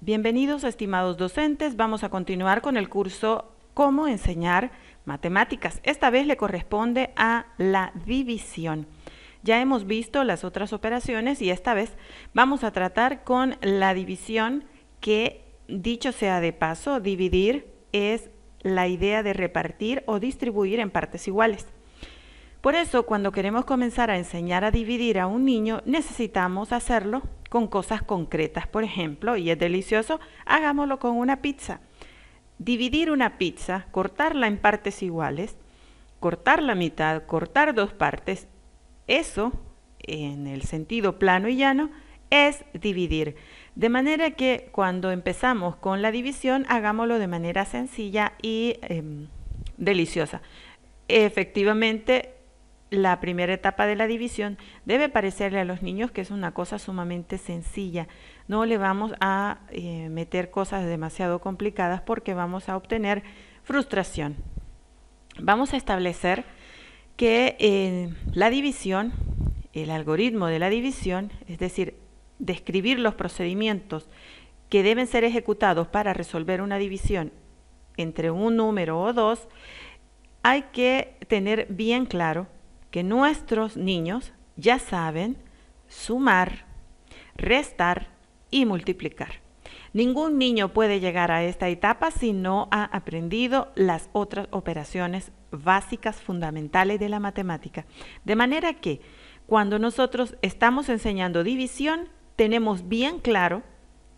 Bienvenidos, estimados docentes. Vamos a continuar con el curso Cómo enseñar matemáticas. Esta vez le corresponde a la división. Ya hemos visto las otras operaciones y esta vez vamos a tratar con la división que, dicho sea de paso, dividir es la idea de repartir o distribuir en partes iguales. Por eso, cuando queremos comenzar a enseñar a dividir a un niño, necesitamos hacerlo con cosas concretas, por ejemplo, y es delicioso, hagámoslo con una pizza. Dividir una pizza, cortarla en partes iguales, cortar la mitad, cortar dos partes, eso, en el sentido plano y llano, es dividir. De manera que cuando empezamos con la división, hagámoslo de manera sencilla y em, deliciosa. Efectivamente, la primera etapa de la división debe parecerle a los niños que es una cosa sumamente sencilla. No le vamos a eh, meter cosas demasiado complicadas porque vamos a obtener frustración. Vamos a establecer que eh, la división, el algoritmo de la división, es decir, describir los procedimientos que deben ser ejecutados para resolver una división entre un número o dos, hay que tener bien claro que nuestros niños ya saben sumar, restar y multiplicar. Ningún niño puede llegar a esta etapa si no ha aprendido las otras operaciones básicas fundamentales de la matemática. De manera que cuando nosotros estamos enseñando división, tenemos bien claro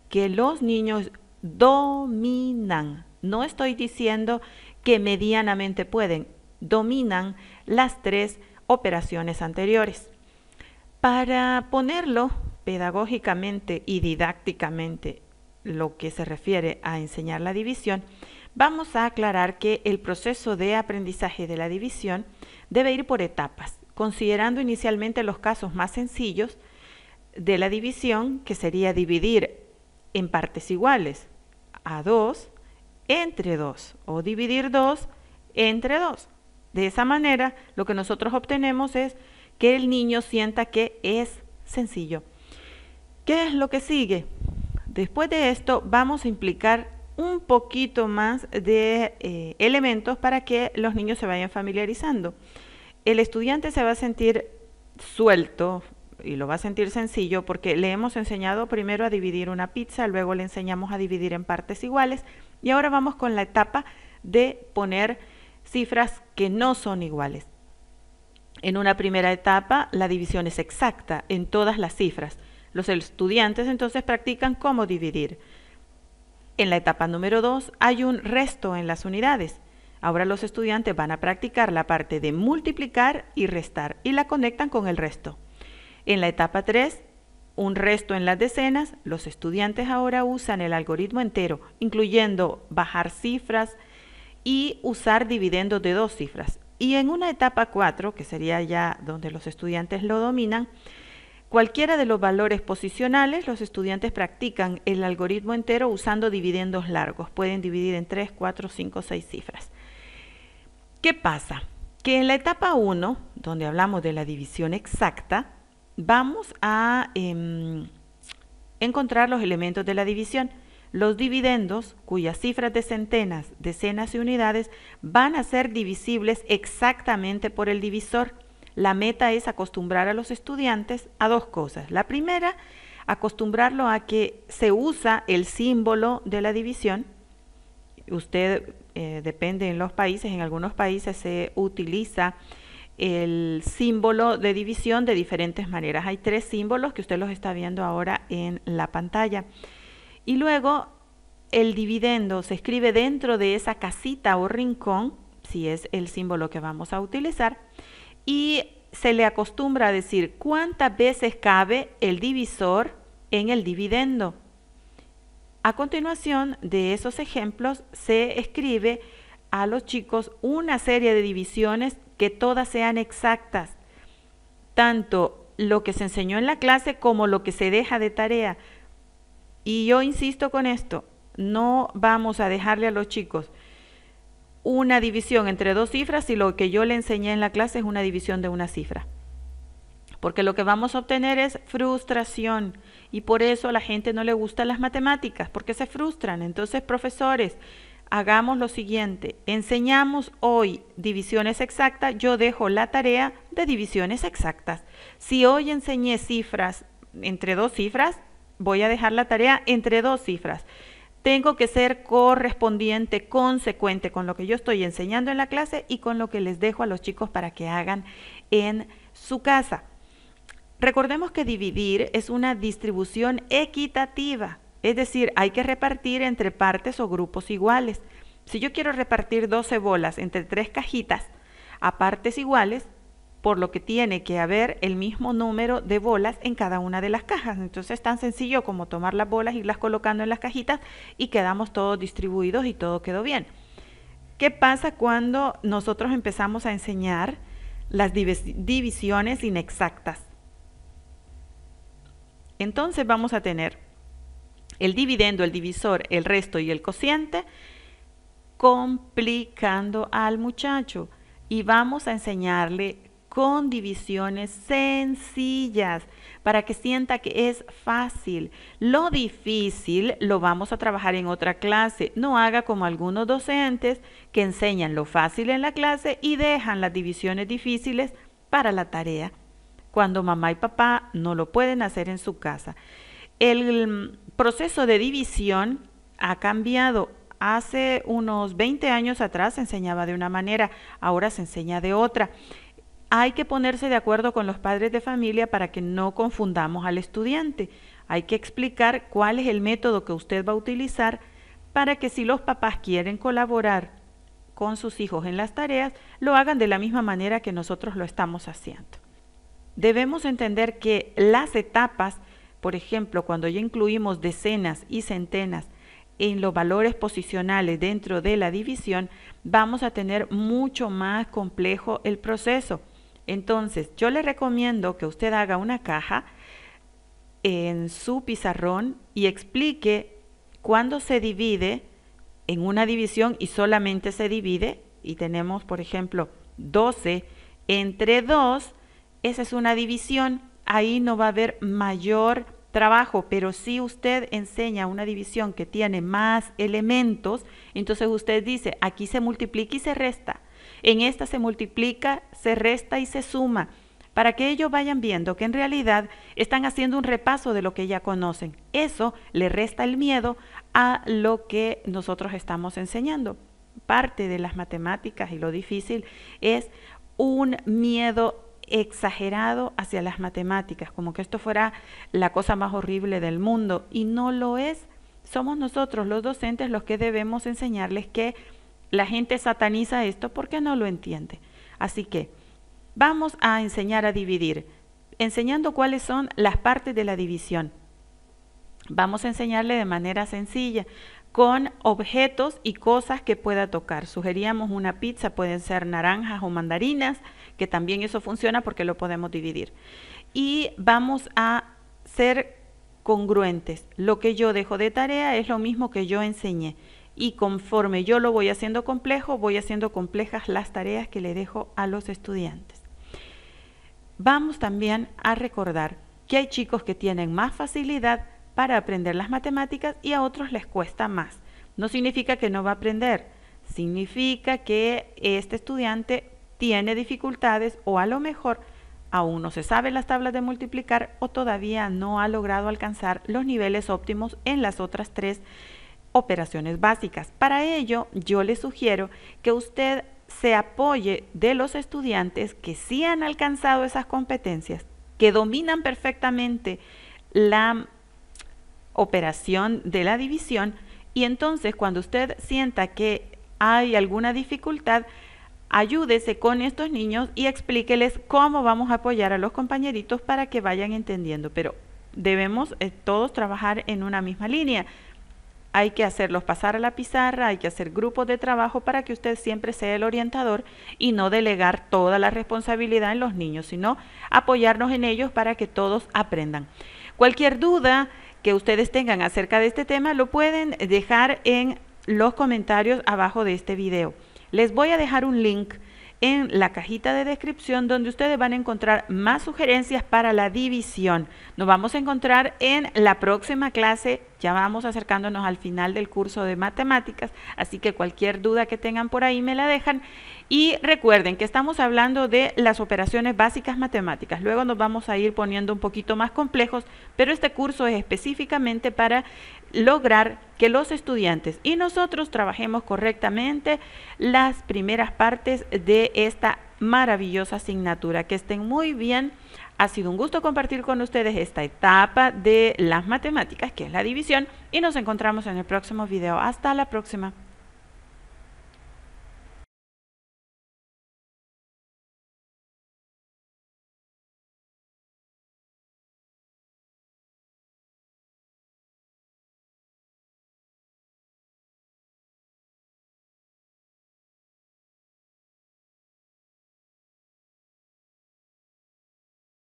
que los niños dominan. No estoy diciendo que medianamente pueden, dominan las tres operaciones anteriores. Para ponerlo pedagógicamente y didácticamente lo que se refiere a enseñar la división, vamos a aclarar que el proceso de aprendizaje de la división debe ir por etapas, considerando inicialmente los casos más sencillos de la división, que sería dividir en partes iguales a 2 entre 2 o dividir dos entre 2. De esa manera, lo que nosotros obtenemos es que el niño sienta que es sencillo. ¿Qué es lo que sigue? Después de esto, vamos a implicar un poquito más de eh, elementos para que los niños se vayan familiarizando. El estudiante se va a sentir suelto, y lo va a sentir sencillo porque le hemos enseñado primero a dividir una pizza, luego le enseñamos a dividir en partes iguales y ahora vamos con la etapa de poner cifras que no son iguales. En una primera etapa, la división es exacta en todas las cifras. Los estudiantes entonces practican cómo dividir. En la etapa número 2 hay un resto en las unidades. Ahora los estudiantes van a practicar la parte de multiplicar y restar y la conectan con el resto. En la etapa 3, un resto en las decenas, los estudiantes ahora usan el algoritmo entero, incluyendo bajar cifras, y usar dividendos de dos cifras. Y en una etapa 4, que sería ya donde los estudiantes lo dominan, cualquiera de los valores posicionales, los estudiantes practican el algoritmo entero usando dividendos largos. Pueden dividir en 3, 4, 5, 6 cifras. ¿Qué pasa? Que en la etapa 1, donde hablamos de la división exacta, vamos a em, encontrar los elementos de la división. Los dividendos, cuyas cifras de centenas, decenas y unidades van a ser divisibles exactamente por el divisor. La meta es acostumbrar a los estudiantes a dos cosas. La primera, acostumbrarlo a que se usa el símbolo de la división. Usted eh, depende en los países, en algunos países se utiliza el símbolo de división de diferentes maneras. Hay tres símbolos que usted los está viendo ahora en la pantalla. Y luego el dividendo se escribe dentro de esa casita o rincón, si es el símbolo que vamos a utilizar, y se le acostumbra a decir cuántas veces cabe el divisor en el dividendo. A continuación de esos ejemplos se escribe a los chicos una serie de divisiones que todas sean exactas, tanto lo que se enseñó en la clase como lo que se deja de tarea, y yo insisto con esto, no vamos a dejarle a los chicos una división entre dos cifras si lo que yo le enseñé en la clase es una división de una cifra. Porque lo que vamos a obtener es frustración y por eso a la gente no le gustan las matemáticas, porque se frustran. Entonces, profesores, hagamos lo siguiente, enseñamos hoy divisiones exactas, yo dejo la tarea de divisiones exactas. Si hoy enseñé cifras entre dos cifras, voy a dejar la tarea entre dos cifras. Tengo que ser correspondiente, consecuente con lo que yo estoy enseñando en la clase y con lo que les dejo a los chicos para que hagan en su casa. Recordemos que dividir es una distribución equitativa, es decir, hay que repartir entre partes o grupos iguales. Si yo quiero repartir 12 bolas entre tres cajitas a partes iguales, por lo que tiene que haber el mismo número de bolas en cada una de las cajas. Entonces es tan sencillo como tomar las bolas, y irlas colocando en las cajitas y quedamos todos distribuidos y todo quedó bien. ¿Qué pasa cuando nosotros empezamos a enseñar las divisiones inexactas? Entonces vamos a tener el dividendo, el divisor, el resto y el cociente complicando al muchacho y vamos a enseñarle con divisiones sencillas para que sienta que es fácil. Lo difícil lo vamos a trabajar en otra clase. No haga como algunos docentes que enseñan lo fácil en la clase y dejan las divisiones difíciles para la tarea, cuando mamá y papá no lo pueden hacer en su casa. El mm, proceso de división ha cambiado. Hace unos 20 años atrás se enseñaba de una manera, ahora se enseña de otra hay que ponerse de acuerdo con los padres de familia para que no confundamos al estudiante. Hay que explicar cuál es el método que usted va a utilizar para que si los papás quieren colaborar con sus hijos en las tareas, lo hagan de la misma manera que nosotros lo estamos haciendo. Debemos entender que las etapas, por ejemplo, cuando ya incluimos decenas y centenas en los valores posicionales dentro de la división, vamos a tener mucho más complejo el proceso. Entonces, yo le recomiendo que usted haga una caja en su pizarrón y explique cuándo se divide en una división y solamente se divide y tenemos, por ejemplo, 12 entre 2, esa es una división, ahí no va a haber mayor trabajo, pero si usted enseña una división que tiene más elementos, entonces usted dice, aquí se multiplica y se resta, en esta se multiplica, se resta y se suma, para que ellos vayan viendo que en realidad están haciendo un repaso de lo que ya conocen. Eso le resta el miedo a lo que nosotros estamos enseñando. Parte de las matemáticas y lo difícil es un miedo exagerado hacia las matemáticas, como que esto fuera la cosa más horrible del mundo, y no lo es. Somos nosotros los docentes los que debemos enseñarles que la gente sataniza esto porque no lo entiende. Así que vamos a enseñar a dividir, enseñando cuáles son las partes de la división. Vamos a enseñarle de manera sencilla, con objetos y cosas que pueda tocar. Sugeríamos una pizza, pueden ser naranjas o mandarinas, que también eso funciona porque lo podemos dividir. Y vamos a ser congruentes. Lo que yo dejo de tarea es lo mismo que yo enseñé. Y conforme yo lo voy haciendo complejo, voy haciendo complejas las tareas que le dejo a los estudiantes. Vamos también a recordar que hay chicos que tienen más facilidad para aprender las matemáticas y a otros les cuesta más. No significa que no va a aprender, significa que este estudiante tiene dificultades o a lo mejor aún no se sabe las tablas de multiplicar o todavía no ha logrado alcanzar los niveles óptimos en las otras tres operaciones básicas. Para ello, yo le sugiero que usted se apoye de los estudiantes que sí han alcanzado esas competencias, que dominan perfectamente la operación de la división y entonces cuando usted sienta que hay alguna dificultad, ayúdese con estos niños y explíqueles cómo vamos a apoyar a los compañeritos para que vayan entendiendo. Pero debemos eh, todos trabajar en una misma línea. Hay que hacerlos pasar a la pizarra, hay que hacer grupos de trabajo para que usted siempre sea el orientador y no delegar toda la responsabilidad en los niños, sino apoyarnos en ellos para que todos aprendan. Cualquier duda que ustedes tengan acerca de este tema lo pueden dejar en los comentarios abajo de este video. Les voy a dejar un link en la cajita de descripción donde ustedes van a encontrar más sugerencias para la división. Nos vamos a encontrar en la próxima clase ya vamos acercándonos al final del curso de matemáticas, así que cualquier duda que tengan por ahí me la dejan. Y recuerden que estamos hablando de las operaciones básicas matemáticas. Luego nos vamos a ir poniendo un poquito más complejos, pero este curso es específicamente para lograr que los estudiantes y nosotros trabajemos correctamente las primeras partes de esta maravillosa asignatura. Que estén muy bien. Ha sido un gusto compartir con ustedes esta etapa de las matemáticas, que es la división, y nos encontramos en el próximo video. Hasta la próxima.